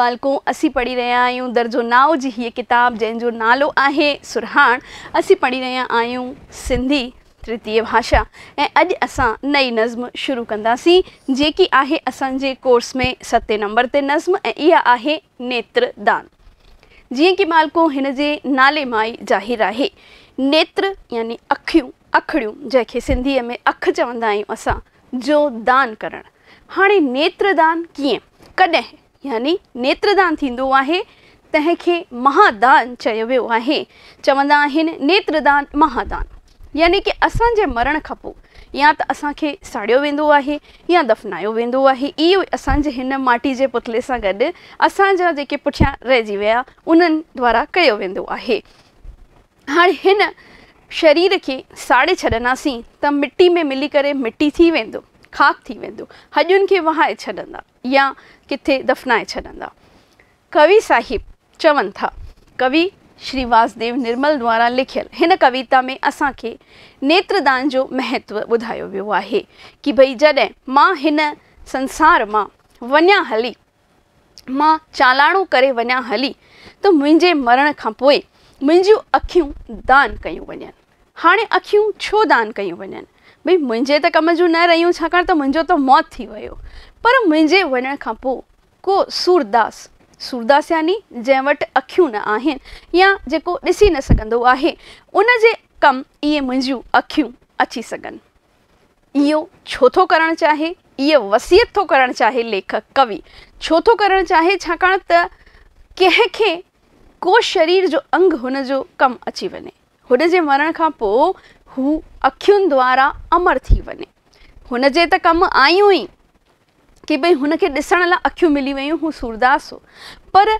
बालकों अस पढ़ी रहा आहियूं दर्जो नाव जी हीअ किताब जो नालो आहे सुरहान अस पढ़ी रहा आहियूं सिंधी तृतीय भाषा ए अज अस नई नज़्म शुरू कंदासीं जी आहे असांजे कोर्स में सते नंबर ते नज़्म ऐं इहा आहे नेत्रदान जीअं की मालको हिन जे नाले माई ज़ाहिर है नेत्र यानी अखियूं अखड़ियूं जैसे सिंधी में अख चवंदा आहियूं जो दान करणु हाँ नेत्रदान कीअं कॾहिं यानी नेत्रदान थींदो महादान चो है चवंदा नेत्रदान महादान यानी कि असांजे मरण खां पोइ या त असांखे साड़ो वो है या दफ़नायो वो है यो असाज माटी के पुतले से गड असाजा जो पुठिया रहिजी द्वारा किया वो है हाँ इन शरीर के साड़े छदासी तो मिट्टी में मिली करे मिट्टी थी वो खाक थी वेंदो के खे वहाए या किथे दफ़नाए छा कवि साहिब चवन था कवि श्री वासदेव निर्मल द्वारा लिखल इन कविता में के नेत्रदान जो महत्व बुधा वो है कि भई जॾहिं मां संसार मां वन्या हली मां चालाणो करे वन्या हली तो मुझे मरण का पोइ मुंहिंजूं दान क्यों वन हाँ अखियं छो दान क्यों वन भाई मुझे त कम जूं न रहियूं छाकाणि त मुंहिंजो मौत थी वियो पर मुझे वन को सूरदास सूरदास यानी जंहिं वटि अखियूं न आहिनि या जेको ॾिसी न सघंदो उन जे कमु इहे मुंहिंजियूं अची सघनि इहो छो थो करणु चाहे इहो वसियत थो करणु चाहे लेखक कवि छो थो करणु चाहे छाकाणि त कंहिंखे को शरीर जो अंग हुन जो कमु अची वञे हुन मरण खां हू अखियुनि द्वारा अमर थी वञे हुन जे त कमु आयूं ई की भई हुनखे ॾिसण लाइ अखियूं मिली वियूं हू सूरदास हो पर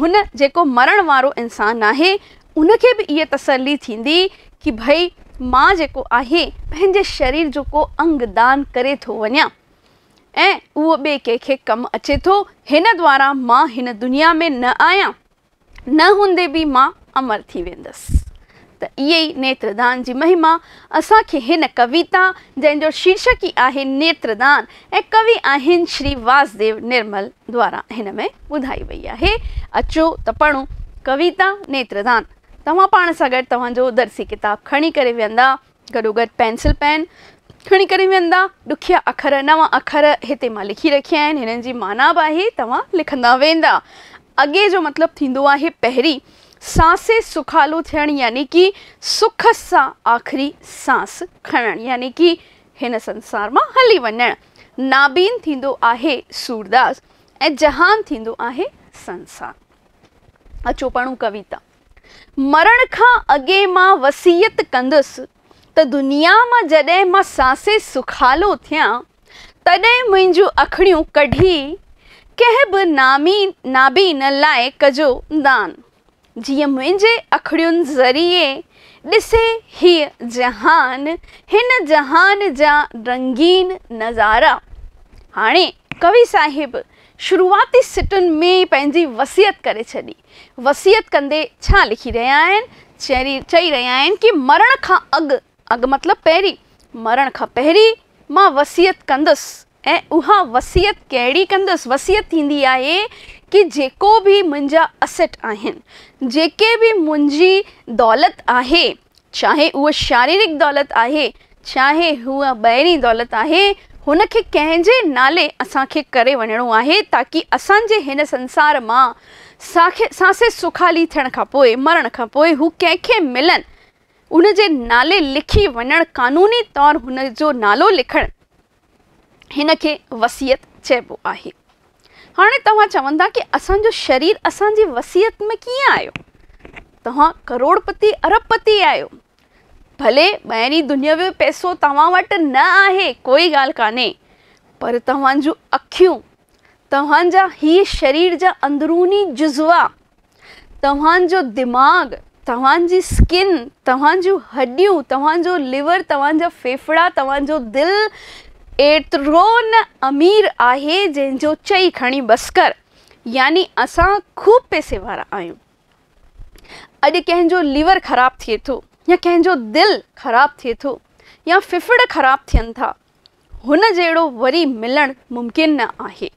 हुन जेको मरण वारो इंसान आहे उनखे भी ये तसली थींदी कि भई मां जेको आहे पंहिंजे शरीर जो को अंग दान करे थो वञा ऐं उहो ॿिए कंहिंखे कमु अचे थो हिन द्वारा मां हिन दुनिया में न आहियां न हूंदे बि मां अमर थी वेंदसि त इहे ई नेत्रदान जी महिमा असांखे हिन कविता जंहिंजो शीर्षक ई आहे नेत्रदान ऐं कवि आहिनि श्री वासदेव निर्मल द्वारा हिन में ॿुधाई वई आहे अचो त पढ़ूं कविता नेत्रदान तव्हां पाण सां गॾु तव्हांजो दर्सी किताबु खणी करे वेहंदा गॾोगॾु गर पेंसिल पेन खणी करे वेहंदा ॾुखिया अखर नवा अखर हिते मां लिखी रखिया आहिनि हिननि जी माना बि आहे तव्हां लिखंदा वेंदा अॻे जो मतिलबु थींदो आहे पहिरीं सांसे सुखालू थियण यानी कि सुख से आख़िरी सांस खणणु यानी कि हिन संसार मां हली वञणु नाबीन थींदो आहे सूरदास ऐं जहान थींदो आहे संसार अचो कविता मरण का अगे मां वसियत कंदुसि त दुनिया में जॾहिं मां सांसे सुखालो थियां तॾहिं मुंहिंजूं अखड़ियूं कढी कंहिं बि नामी नाबीन लाइ कजो दान जीअं मुंहिंजे अखड़ियुनि ज़रिए ॾिसे हीअ जहान हिन जहान जा रंगीन नज़ारा हाँ कवि साहिब शुरुआती सिटुनि में पंहिंजी वसियत करे छी वसियत कंदे छा लिखी रहा आहिनि चई चई रहिया आहिनि की मरण खां अग अॻु मतलब पैरी मरण खां पैरी मां वसियत कंदुसि ए उहा वसियत कहिड़ी कंदुसि वसियत थींदी आहे कि जेको भी मुंहिंजा असेट आहिनि जेके भी मुंहिंजी दौलत आहे चाहे उहा शारीरिक दौलत आहे चाहे हुआ बैरी दौलत आहे हुनखे कंहिंजे नाले असांखे करे वञिणो आहे ताकि असांजे हिन संसार मां साखे सांसे सुखाली थियण खां मरण खां पोइ हू कंहिंखे मिलनि उन नाले लिखी वञणु क़ानूनी तौर हुन जो नालो लिखणु हिन खे वसियत चइबो आहे અને તવા ચવંદા કે અસન જો શરીર અસનજી વસિયત મે કી આયો તહા કરોડપતિ અબપતિ આયો ભલે બાયની દુનિયા મે પૈસો તવા વટ ના આહે કોઈ ગાલ કાને પર તવાં જો અખ્યું તહંજા હી શરીર જા اندرونی જુજવા તવાં જો દિમાગ તવાંજી સ્કિન તવાં જો હડ્યું તવાં જો લિવર તવાંજા ફેફડા તવાં જો દિલ एतिरो न अमीर आहे जंहिंजो चई खणी बस्कर कर यानी असां ख़ूब पैसे वारा आहियूं अॼु कंहिंजो लीवर खराब थिए तो या कंहिंजो दिल खराब थे तो या फिफड़ खराब थियन था हुन जहिड़ो वरी मिलणु मुमकिन न आहे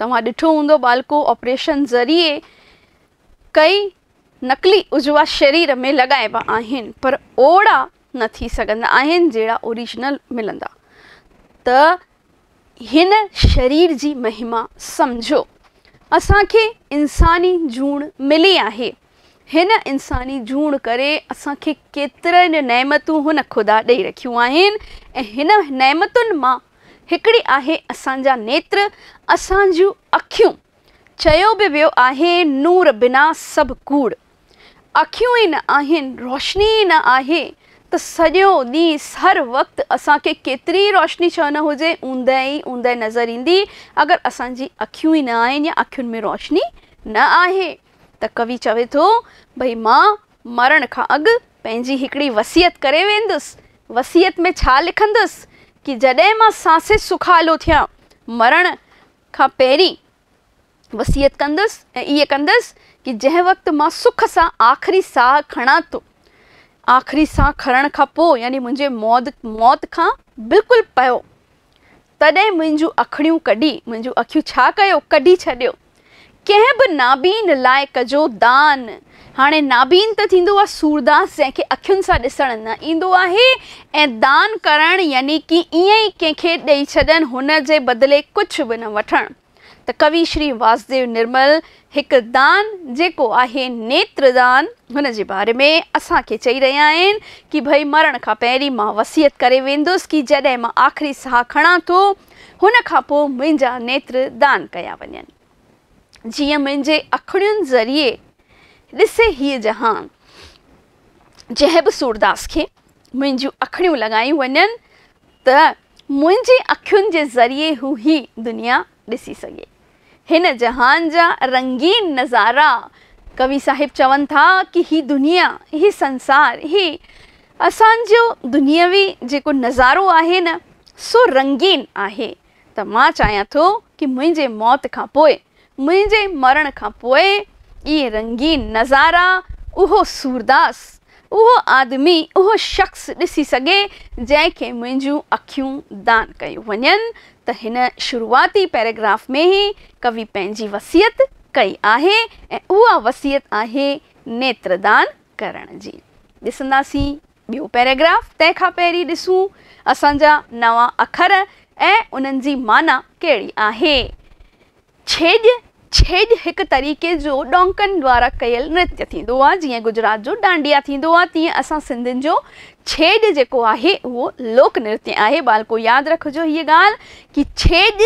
तव्हां ॾिठो हूंदो बालको ऑपरेशन ज़रिए कई नकली उजवा शरीर में लॻाइबा पर ओड़ा न थी सघंदा आहिनि ओरिजिनल मिलंदा त हिन शरीर जी महिमा सम्झो असांखे इंसानी जून मिली आहे हिन इंसानी जून करे असांखे केतर नेमतूं उन खुदा ॾेई रखन आहिनि ऐं हिन नेमतुनि मां हिकिड़ी आहे असांजा नेत्र असांजूं अखियूं चयो बि वियो आहे नूर बिना सब कूड़ अखियूं ई न आहिनि रोशनी ई न आहे तो सॼो दी हर वक़्तु असांखे केतिरी रोशनी छ न हुजे ऊंदहि ई ऊंदहि नज़र ईंदी अगरि असांजी अखियूं ही ना आहिनि या अखियुनि में रोशनी न आहे त कवि चवे तो भई मां मरण का अॻु पंहिंजी हिकिड़ी वसियत करे वेंदुसि वसियत में छा लिखंदुसि कि जॾहिं मां सांसे सुखालो थियां मरण खां पहिरीं वसियत कंदुसि ऐं ईअं कंदुसि कि जंहिं वक़्तु मां सुख सां आख़िरी साह खणां तो आख़िरी साह खणण का पोइ यानी मुंहिंजे मौत मौत खां बिल्कुलु पियो तॾहिं मुंहिंजूं अखणियूं कढी मुंहिंजूं अखियूं छा कयो कढी छॾियो कंहिं बि नाबीन लाइ कजो दान हाणे नाबीन तो थींदो सूरदास जैसे अखियन से ॾिसणु न ईंदो आहे ऐं दान करणु यानी की ईअं ई कंहिंखे ॾेई हुन जे बदिले कुझु बि न वठणु त कवि श्री वासदेव निर्मल एक दान जो है नेत्रदान हुन बारे में असांखे चई रहा आहिनि की भई मरण का पहिरीं मां वसियत करे वेंदुसि की जॾहिं मां आख़िरी सह खणां तो हुन खां नेत्र दान कया वन जीअं मुंहिंजे अखियुनि ज़रिए ॾिसे ही जहान जंहिं बि सूरदास के मुंहिंजूं अखियूं लॻायूं वञनि त मुंहिंजी अखियुनि जे ज़रिए हू ही दुनिया ॾिसी सघे हिन जहान जा रंगीन नज़ारा कवि साहिब चवन था कि ही दुनिया ही संसार ही असो दुनियावी जो नज़ारो आहे न सो रंगीन आहे तो मां तो कि की मौत का पोए मुझे मरण का पोए ये रंगीन नज़ारा उहो सूरदास उहो आदमी उहो शख़्स दिसी सके जैके मुंहिंजूं अखियूं दान कयूं वन त हिन शुरूआती पैराग्राफ में ही कवि पंहिंजी वसियत कई आहे ऐं उहा वसियत आहे नेत्रदान करण जी ॾिसंदासीं ॿियो पैराग्राफ तंहिंखां पहिरीं ॾिसूं असांजा नवां अखर ऐं उन्हनि जी माना कहिड़ी आहे छेॼ छेज एक तरीक़े जो डोंकन द्वारा कैल नृत्य जी गुजरात जो डांडिया तीन असा तीअं जो छेज जो है वो लोक नृत्य आहे बालको याद रखिजो ये गाल कि छेज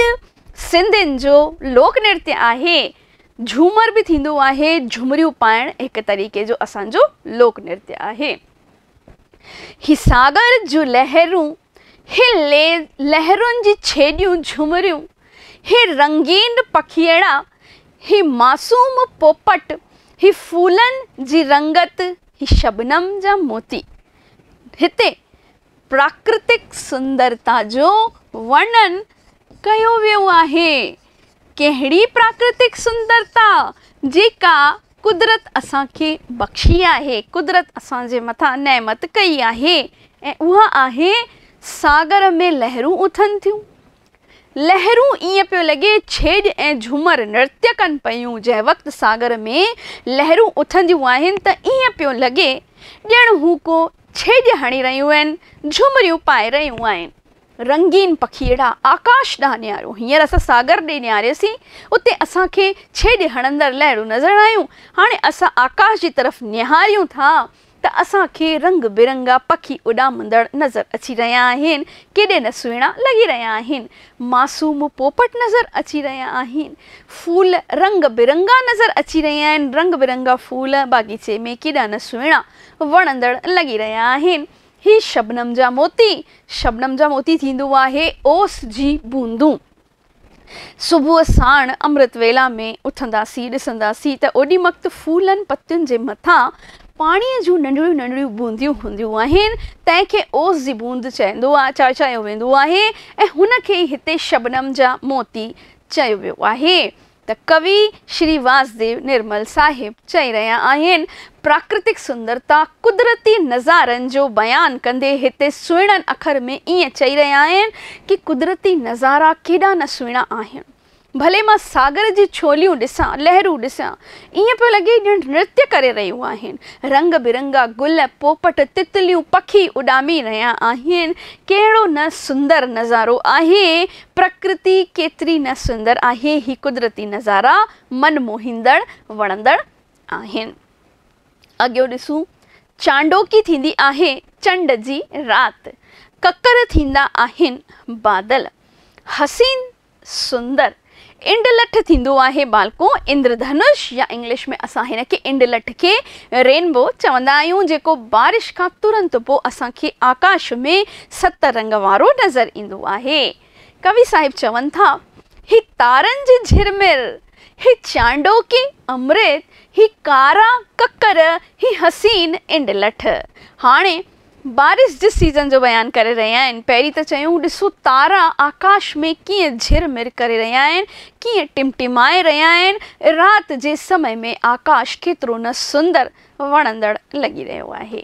सिंधन जो लोक नृत्य है झूमर भी थी है झुमरियूं पाइणु एक तरीक़े जो असो लोक नृत्य है ही सागर जो लहरू हे ले की जी छेॼियूं हे रंगीन पखियड़ा ही मासूम पोपट ही फूलन जी रंगत ही शबनम जा मोती हिते प्राकृतिक सुंदरता जो वर्णन कयो वियो आहे कहिड़ी प्राकृतिक सुंदरता का कुदरत के बख़्शी आहे कुदरत असांजे मथा नेमत कई आहे ऐं उहा आहे सागर में लहरू उथन थियूं लहरू ईअं पियो लॻे छेॼ ऐं झूमर नृत्य कन पयूं जंहिं वक़्तु सागर में लहरू उथंदियूं आहिनि त ईअं पियो लॻे ॼण हू को छेज हणी रन आहिनि झूमरियूं पाए रहियूं रंगीन पखीड़ा आकाश ॾांहुं निहारियो हींअर असां सागर ॾे निहारियोसीं उते असांखे छेॼ हणंदड़ लहरूं नज़र आयूं हाँ अस आकाश की तरफ़ निहारियूं था त असांखे रंग बिरंगा पखी उॾामंदड़ नज़र अची रहिया आहिनि केॾे न सुहिणा लॻी रहिया मासूम पोपट नज़र अची रहा फूल रंग बिरंगा नज़र अची रहा रंग बिरंगा फूल बाग़ीचे में केॾा न सुहिणा वणंदड़ लॻी रहिया ही शबनम जा मोती शबनम जा मोती थींदो आहे ओस जी बूंदूं सुबुह साण अमृत वेला में उथंदासीं ॾिसंदासीं त ओॾी मक़्तु फूलनि पतियुनि जे मथां पानी जो नंढड़ी नंढड़ी बूंदियूं हूंदियूं आहिनि तंहिंखे ओस की बूंद चवंदो आहे चा चयो वेंदो शबनम ज मोती वो है कवि श्री वासदेव निर्मल साहिब चई रहा आहिनि प्राकृतिक सुंदरता कुदरती नजारन जो बयान कदे हिते सुहिणनि अखर में ईअं चई रहा कि कुदरती नज़ारा केॾा न सुहिणा आन भले मां सागर जी छोलियों ॾिसां लहरू ॾिसां इं पे लगे ॼण नृत्य कर रहियूं आहिनि रंग बिरंगा गुल पोपट तितलियूं पखी उडामी रहा आहिनि कहिड़ो न सुंदर नज़ारो आहे प्रकृति केतरी न सुंदर आहे ही कुदरती नज़ारा मन मोहिंदड़ वणंदड़ अगो अॻियो ॾिसूं चांडोकी थींदी आहे चंड जी रात ककर थींदा आहिन बादल हसीन सुंदर इंडलठ थींदो बालको इंद्रधनुष या इंग्लिश में अस हिन इंडलठ के रेनबो चवंदा बारिश का तुरंत पोइ आकाश में सत रंग वारो नज़र इंद है कवि साहिब चवन था हि तारन की झिरमिर हि चांडो की अमृत हि कारा ककर हि हसीन इंडलठ हाँ बारिश जिस सीज़न जो बयान करे रहा आहिनि पहिरीं त चयूं ॾिसो तारा आकाश में कीअं मिर करे रहिया आहिनि कीअं टिमटिमाए रहिया आहिनि राति जे समय में आकाश केतिरो न सुंदर वणंदड़ लॻी रहियो आहे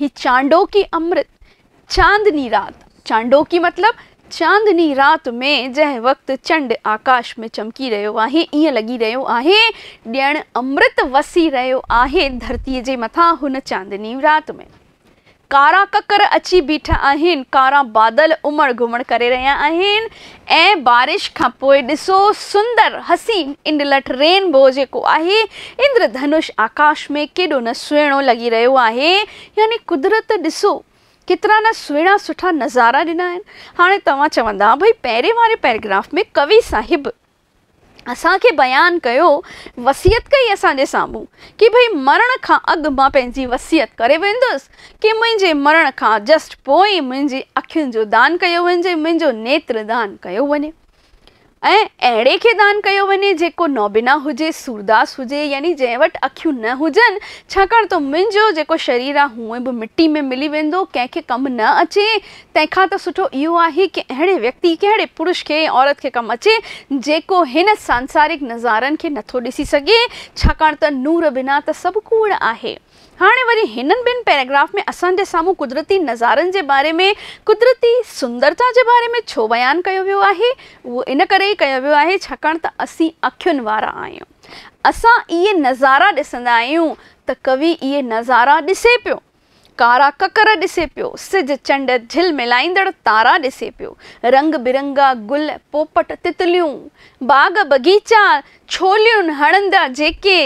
ही चांडोकी अमृत चांदनी राति चांडोकी मतिलबु चांदनी राति में जंहिं वक़्तु चंड आकाश में चमकी रहियो आहे ईअं लॻी रहियो आहे ॼण अमृत वसी रहियो आहे धरतीअ जे मथां हुन चांदनी राति में कारा ककर अची बीठा आहिन कारा बादल उमड़ घुमड़ करे रहा आहिन ए बारिश का पोइ सुंदर हसीन इंडलट रेनबो जेको आहे इंद्रधनुष आकाश में केडो न सुहिणो लगी रहियो आहे यानी कुदरत ॾिसो केतिरा न सुहिणा सुठा नज़ारा दिना हाँ हाणे चवंदा भाई पहिरें वाले पैराग्राफ में कवि साहिब असांखे बयानु कयो वसियत कई असांजे साम्हूं की भई मरण का अग मां वसियत करे वेंदुसि कि मुंहिंजे मरण का जस्ट पोइ मुंहिंजी अखियुनि जो दान कयो वञिजे मुंहिंजो नेत्र दान कयो वञे એ એડે કેદાન કયો બની જેકો નોબિના હોજે સુરદાસ હોજે યાની જેવટ અક્યુ ન હોજન છકણ તો મિંજો જેકો શરીરા હું મિટ્ટી મે મિલી વેંદો કે કે કમ ના અચે તેખા તો સુઠો યુ આહી કે હેડે વ્યક્તિ કેડે પુરુષ કે عورت કે કમ અચે જેકો હન સાંસારિક નઝારન કે નથો ડીસી સકે છકણ તો નૂર વિના તો સબ કુળ આહે हाँ वरी हिननि पैराग्राफ में असांजे साम्हूं कुदरती नज़ारनि जे बारे में कुदरती सुंदरता जे बारे में छो बयान कयो वियो आहे इन कर ई कयो वियो आहे छाकाणि वारा आहियूं असां इहे नज़ारा ॾिसंदा आहियूं त कवि ये नज़ारा ॾिसे पियो कारा ककर ॾिसे पो सिज चंड झिल मिलाईंदड़ तारा ॾिसे पो रंग बिरंगा गुल पोपट तितलियूं बाग बगीचा छोलियुनि हणंदा जेके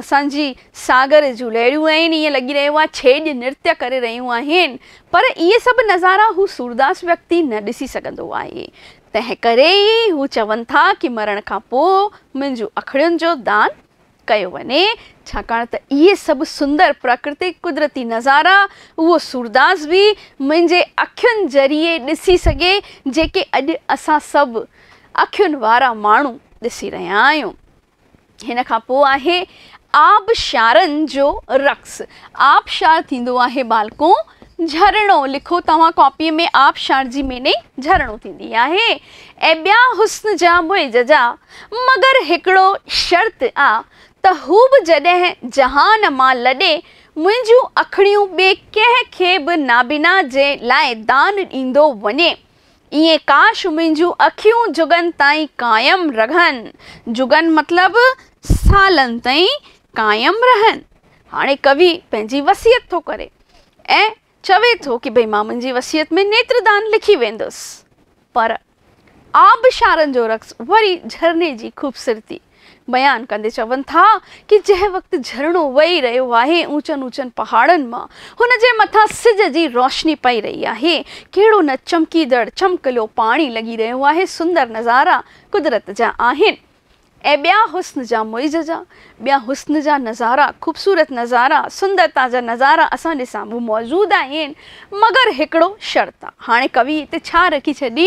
असांजी सागर जूं लहरियूं आहिनि ईअं लॻी रहियो आहे छेॼ नृत्य करे रहियूं आहिनि पर इहे सभु नज़ारा हू सूरदास व्यक्ति न ॾिसी सघंदो आहे तंहिं करे ई हू चवनि था की मरण खां पोइ मुंहिंजो अखड़ियुनि जो दान कयो वञे त इहे सभु सुंदर प्राकृतिक कुदरती नज़ारा वो सूरदास भी मुंहिंजे अखियन ज़रिए ॾिसी सघे जेके अॼु असां सभु अखियुनि वारा माण्हू ॾिसी रहिया आहियूं हिन खां जो रक्स आबशार थींदो बालको झरणो लिखो तव्हां कॉपीअ में आबशार जी मीनिंग झरणो थींदी आहे ऐं ॿिया हुस्न जा मुइज जा मगर हिकिड़ो शर्त आ तहूब हू हैं जहान मां लॾे अखड़ियों बे कह के बि नाबिना जे लाए दान इंदो वने ये काश मुंहिंजूं अखियों जुगन ताई कायम रहनि जुगन मतलब सालन ताई कायम रहन हाने कवि पंहिंजी वसियत तो करे ए चवे तो कि भई मामन जी वसियत में नेत्र दान लिखी वेंदस पर आबशारन जो रक़्स वरी झरने जी ख़ूबसूरती बयान कंदे चवन था कि जै वक्त झरणो वही रो है ऊंचन ऊंचन पहाड़न में उन जे सिज की रोशनी पई रही है कड़ो न चमकीदड़ चमकलो पानी लगी रो है सुंदर नज़ारा कुदरत जहाँ ए ॿिया हुस्न जा मुइज़ा ॿिया हुस्न जा नज़ारा ख़ूबसूरत नज़ारा सुंदरता जा नज़ारा असांजे साम्हूं मौजूदु आहिनि मगर हिकिड़ो शर्त आहे कवि हिते रखी छी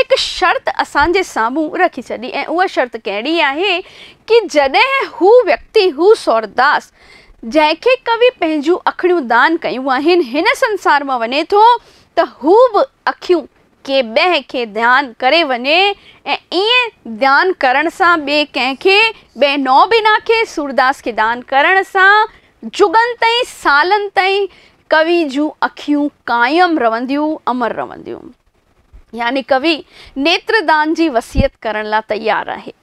एक शर्त असांजे साम्हूं रखी छी ऐं उहा शर्त कहिड़ी है कि जॾहिं हू व्यक्ति हु सौरदास जंहिंखे कवि पंहिंजूं अखियूं दान कयूं आहिनि संसार में वने तो त हू बि अखियूं કે બહે કે ધ્યાન કરે વને એ ધ્યાન કરણ સા બે કે કે બે નો બિના કે surdas કે দান કરણ સા જુગંતઈ સાલન તઈ કવી જુ અખ્યું કાયમ રવંદ્યુ અમર રવંદ્યુ એટલે કવી નેત્રદાનજી વસિયત કરણ લા તૈયાર રહે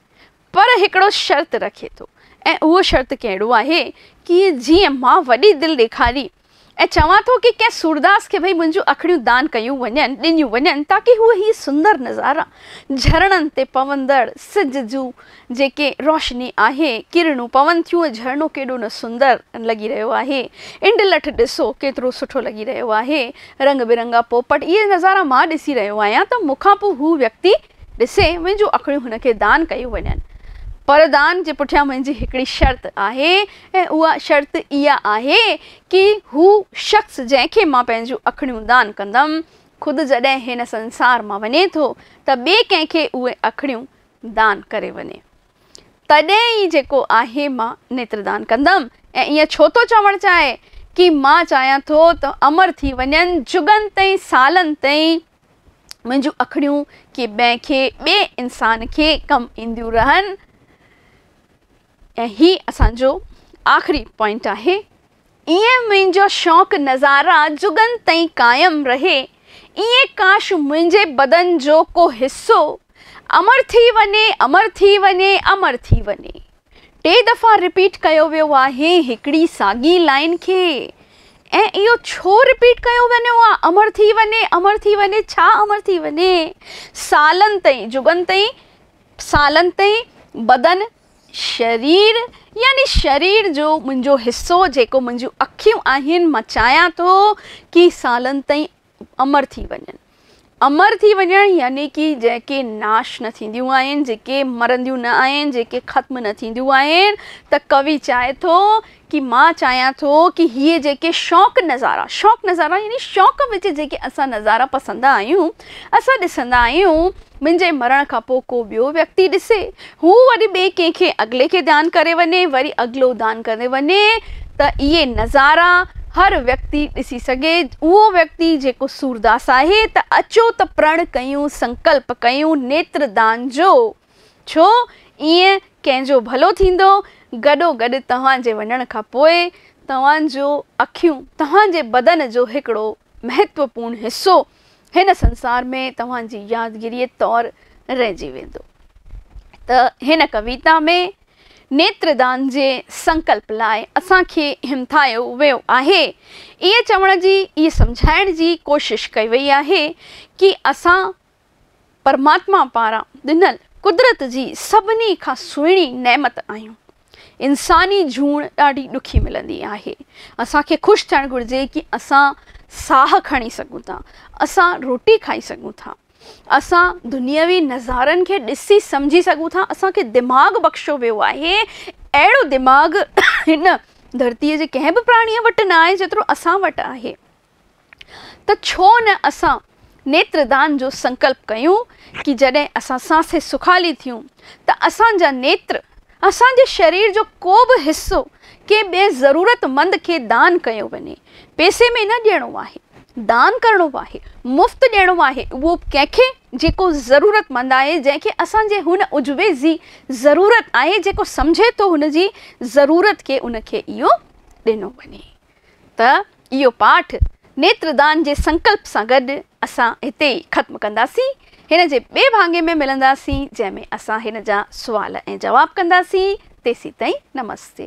પર હકડો શરત રખે તો એ ઓ શરત કેડો આહે કે જી માં વડી દિલ દેખાડી ए चवां थो तो की सूरदास के भई मुझे अखड़ी दान क्यों वन ॾिनियूं वन ताकि वह ही सुंदर नज़ारा झरणनि ते पवंदड़ सिज जो जेके रोशनी आहे किरणू पवन थियूं ऐं झरणो न सुंदर लगी रो आहे इंडलठ ॾिसो केतिरो सुठो लगी रो आहे रंग बिरंगा पोपट ये नज़ारा मां ॾिसी रो आहियां त मूंखां व्यक्ति ऐसे मुझे अखड़ी उन दान क्यों वन परदान के पुठिया मुझी हिकिड़ी शर्त है वह शर्त इहा कि हू शख़्स जंहिंखे मैं पंहिंजूं दान कदम खुद जॾहिं इन संसार में वञे तो बे कें कंहिंखे उहे दान करे वञे तॾहिं ही जो है मां नेत्रदान कदम ए ईअं छो तो चवणु चाहे कि मां चाहियां थो अमर थी वन जुगन तई साल ताईं मुंहिंजूं अखणियूं की ॿिए इंसान के कम इंदू रहन ऐं ही आख़िरी पॉइंट है ये मुझे शौक नज़ारा जुगन तई कायम रहे ये काश मुझे बदन जो को हिस्सो अमर थी वने अमर थी वने अमर थी वने टे दफ़ा रिपीट कयो वियो आहे हिकिड़ी साॻी लाइन के ए यो छो रिपीट कयो वने वा अमर थी वने अमर थी वने छा अमर थी वने सालन तई जुगन तई सालन तई बदन शरीर यानी शरीर जो मुंहिंजो हिस्सो जो मुझे अखियूं आहिनि मां चाहियां थो की सालनि अमर थी वन अमर थी वञणु यानी कि जैके नाश न थींदियूं आहिनि जेके मरंदियूं न ख़त्म न थींदियूं त कवि चाहे तो कि चाहें तो कि की जेके शौक़ु नज़ारा शौक नज़ारा यानी शौक़ विच जेके असां नज़ारा पसंदि आहियूं असां ॾिसंदा आहियूं मुझे मरण का पो को बो व्यक्ति ॾिसे हू वरी ॿिए कंहिंखे अगले के दान करे वने वरी अगलो दान करे वने त ये नज़ारा हर व्यक्ति दिसी सके वो व्यक्ति जेको सूरदास आहे त अचो त प्रण कयूं संकल्प कयूं दान जो छो ईअं कंहिंजो भलो थींदो गॾो गॾु तव्हांजे वञण खां पोइ तव्हांजो अखियूं जे बदन जो हिकड़ो महत्वपूर्ण हिसो इन संसार में तव्हांजी यादगिरीअ तौरु रहिजी वेंदो कविता में नेत्रदान जे संकल्प लाइ असांखे हिमथायो वियो आहे इहे चवण जी इहे सम्झाइण जी कोशिश कई वही आहे कि असां परमात्मा पारा ॾिनल कुदरत जी सभिनी का सुहिणी नेमत आहियूं इंसानी झूण ॾाढी ॾुखी मिलंदी आहे असांखे खुश थियणु घुरिजे कि असां साह खी सघूं था अस रोटी खाई सकूँ था अस दुनियावी नज़ारनि खे ॾिसी सम्झी सघूं था अस दिमाग बख़्शो वो है अड़ो दिमाग़ु इन धरती के कें भी प्राणी वट ना आहे जेतिरो असां वटि आहे छो न असां नेत्रदान जो संकल्प कयूं कि जॾहिं असां सांसें सुखाली थियूं त असांजा नेत्र असान शरीर जो को बि हिसो कंहिं ॿिए ज़रूरतमंद के दान कयो वञे पैसे में न ॾियणो है दान करिणो है मुफ़्त दियण है वो कंहिंखे जेको ज़रूरतमंद है जैसे असांजे हुन उजवे जी ज़रूरत है जो समझे तो हुन जी ज़रूरत के उनखे यो ॾिनो वञे त पाठ नेत्रदान जे संकल्प से गड अस इत खत्म ख़त्मु हिन बे भांगे में मिलंदासीं जैमें असा हिन जा सुवाल जवाब कदी तेसीं ताईं नमस्ते